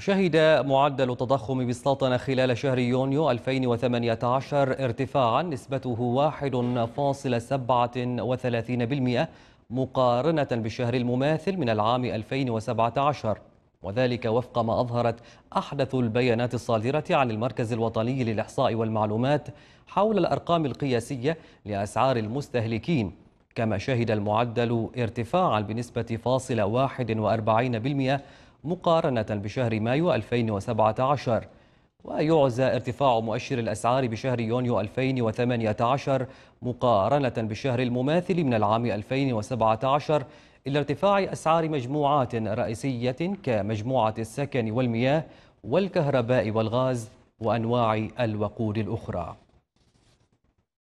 شهد معدل التضخم بالسلطنة خلال شهر يونيو 2018 ارتفاعا نسبته 1.37% مقارنة بالشهر المماثل من العام 2017 وذلك وفق ما أظهرت أحدث البيانات الصادرة عن المركز الوطني للإحصاء والمعلومات حول الأرقام القياسية لأسعار المستهلكين كما شهد المعدل ارتفاعا بنسبة فاصل 41% مقارنة بشهر مايو 2017 ويعزى ارتفاع مؤشر الأسعار بشهر يونيو 2018 مقارنة بالشهر المماثل من العام 2017 إلى ارتفاع أسعار مجموعات رئيسية كمجموعة السكن والمياه والكهرباء والغاز وأنواع الوقود الأخرى